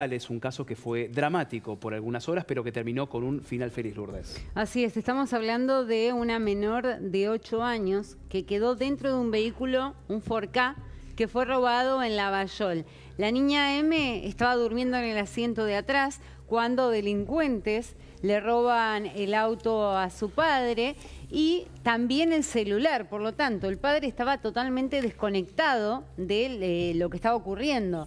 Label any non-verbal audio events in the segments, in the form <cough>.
Es un caso que fue dramático por algunas horas, pero que terminó con un final feliz, Lourdes. Así es, estamos hablando de una menor de 8 años que quedó dentro de un vehículo, un 4K, que fue robado en Lavallol. La niña M estaba durmiendo en el asiento de atrás cuando delincuentes le roban el auto a su padre y también el celular. Por lo tanto, el padre estaba totalmente desconectado de eh, lo que estaba ocurriendo.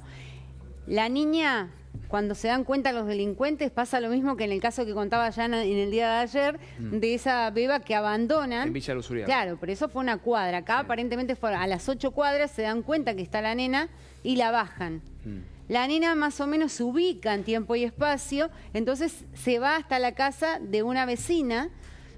La niña cuando se dan cuenta los delincuentes, pasa lo mismo que en el caso que contaba ya en el día de ayer, mm. de esa beba que abandonan. En Villa Claro, pero eso fue una cuadra. Acá aparentemente a las ocho cuadras, se dan cuenta que está la nena y la bajan. Mm. La nena más o menos se ubica en tiempo y espacio, entonces se va hasta la casa de una vecina,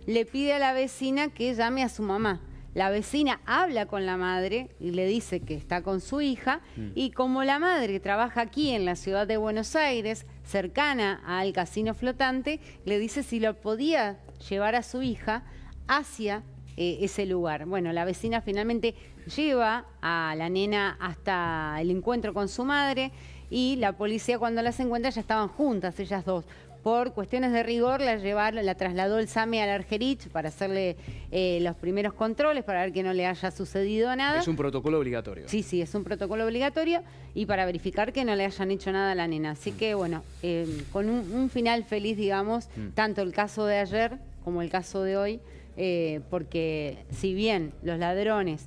le pide a la vecina que llame a su mamá. La vecina habla con la madre y le dice que está con su hija mm. y como la madre trabaja aquí en la ciudad de Buenos Aires, cercana al casino flotante, le dice si lo podía llevar a su hija hacia eh, ese lugar. Bueno, la vecina finalmente lleva a la nena hasta el encuentro con su madre y la policía cuando las encuentra ya estaban juntas, ellas dos por cuestiones de rigor la, llevar, la trasladó el SAME al Argerich para hacerle eh, los primeros controles, para ver que no le haya sucedido nada. Es un protocolo obligatorio. Sí, sí, es un protocolo obligatorio y para verificar que no le hayan hecho nada a la nena. Así mm. que bueno, eh, con un, final feliz, digamos, mm. tanto el caso de ayer como el caso de hoy, eh, porque si bien los ladrones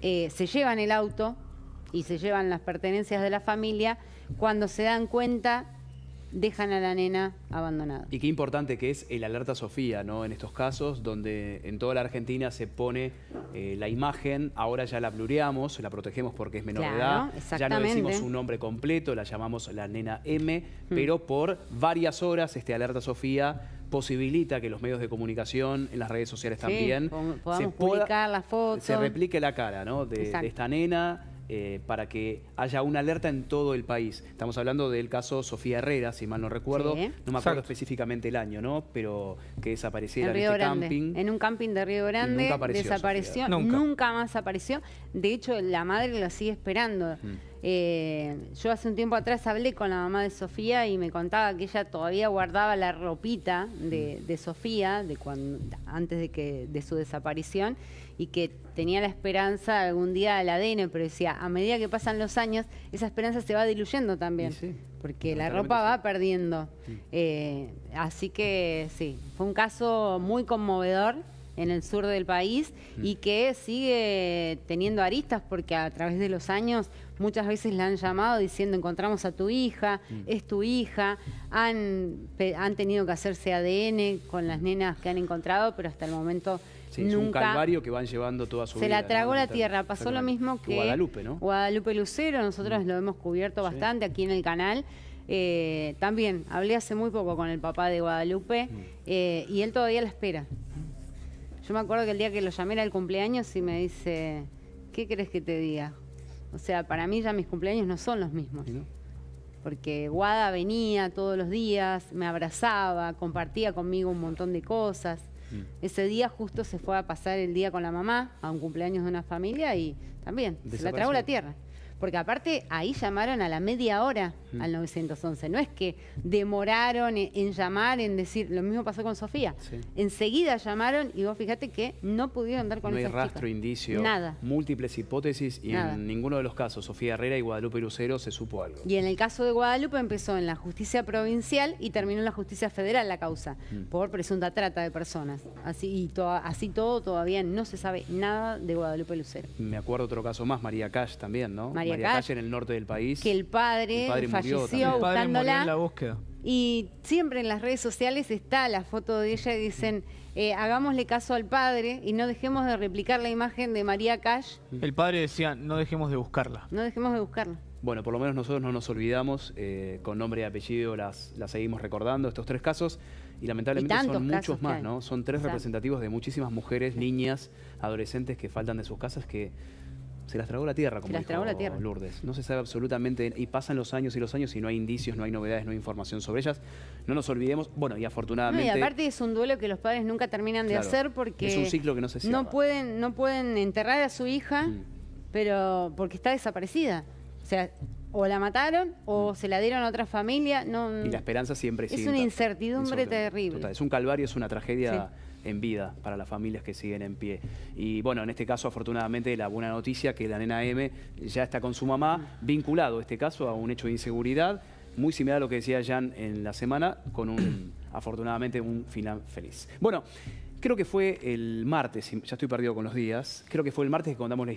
se llevan el auto y se llevan las pertenencias de la familia, cuando se dan cuenta dejan a la nena abandonada. Y qué importante que es el alerta Sofía, ¿no? En estos casos, donde en toda la Argentina se pone eh, la imagen, ahora ya la pluriamos, la protegemos porque es menor de edad, ya no decimos un nombre completo, la llamamos la nena M, mm. pero por varias horas este alerta Sofía posibilita que los medios de comunicación, en las redes sociales también, se la foto. Se replique la cara ¿no? de esta nena eh, para que haya una alerta en todo el país. Estamos hablando del caso Sofía Herrera, si mal no recuerdo, no me acuerdo específicamente el año, ¿no? Pero que desapareciera en, este camping. En un camping de Río Grande desapareció, nunca. más apareció. De hecho, la madre la sigue esperando. Mm. Eh, yo hace un tiempo atrás hablé con la mamá de Sofía y me contaba que ella todavía guardaba la ropita de, Sofía de antes de, que, de su desaparición y que tenía la esperanza algún día del ADN, pero decía, a medida que pasan los años, esa esperanza se va diluyendo también, porque la ropa va perdiendo. Mm. Eh, así que sí, fue un caso muy conmovedor en el sur del país mm. y que sigue teniendo aristas porque a través de los años muchas veces la han llamado diciendo encontramos a tu hija, mm. es tu hija, han, han tenido que hacerse ADN con las nenas que han encontrado, pero hasta el momento... nunca un calvario que van llevando toda su vida. Se la tragó la tierra. Pasó lo mismo que Guadalupe, ¿no? Guadalupe Lucero, nosotros mm. lo hemos cubierto bastante aquí en el canal. Eh, también hablé hace muy poco con el papá de Guadalupe eh, y él todavía la espera. Yo me acuerdo que el día que lo llamé era el cumpleaños y me dice, ¿qué crees que te diga? O sea, para mí ya mis cumpleaños no son los mismos. Porque Guada venía todos los días, me abrazaba, compartía conmigo un montón de cosas. Mm. Ese día justo se fue a pasar el día con la mamá a un cumpleaños de una familia y también se la tragó la tierra. Porque aparte ahí llamaron a la media hora al 911. No es que demoraron en, llamar, en decir, lo mismo pasó con Sofía. Enseguida llamaron y vos fíjate que no pudieron dar con No hay rastro, indicio, múltiples hipótesis y en ninguno de los casos, Sofía Herrera y Guadalupe Lucero, se supo algo. Y en el caso de Guadalupe empezó en la justicia provincial y terminó en la justicia federal la causa mm. por presunta trata de personas. Así, y así todo todavía no se sabe nada de Guadalupe Lucero. Me acuerdo otro caso más, María Cash también, ¿no? María, Calle, en el norte del país. Que el padre, falleció el padre buscándola. en la búsqueda. Y siempre en las redes sociales está la foto de ella y dicen, eh, hagámosle caso al padre y no dejemos de replicar la imagen de María Cash. Mm. El padre decía, no dejemos de buscarla. No dejemos de buscarla. Bueno, por lo menos nosotros no nos olvidamos, eh, con nombre y apellido las, seguimos recordando, estos tres casos, y lamentablemente son muchos más, ¿no? Son tres representativos de muchísimas mujeres, niñas, adolescentes que faltan de sus casas que se las tragó la tierra, como se Lourdes. No se sabe absolutamente, y pasan los años y los años y no hay indicios, no hay novedades, no hay información sobre ellas. No nos olvidemos, bueno, y afortunadamente... aparte es un duelo que los padres nunca terminan de hacer porque... Es un ciclo que no se cierra. No pueden, no pueden enterrar a su hija, mm. pero porque está desaparecida. O sea, o la mataron o mm. se la dieron a otra familia. No, y la esperanza siempre es. Es una incertidumbre terrible. es un calvario, es una tragedia en vida para las familias que siguen en pie. Y bueno, en este caso, afortunadamente, la buena noticia que la nena M ya está con su mamá, vinculado este caso a un hecho de inseguridad, muy similar a lo que decía Jan en la semana, con un, <clears throat> afortunadamente, un final feliz. Bueno, creo que fue el martes, ya estoy perdido con los días, creo que fue el martes que contamos la historia.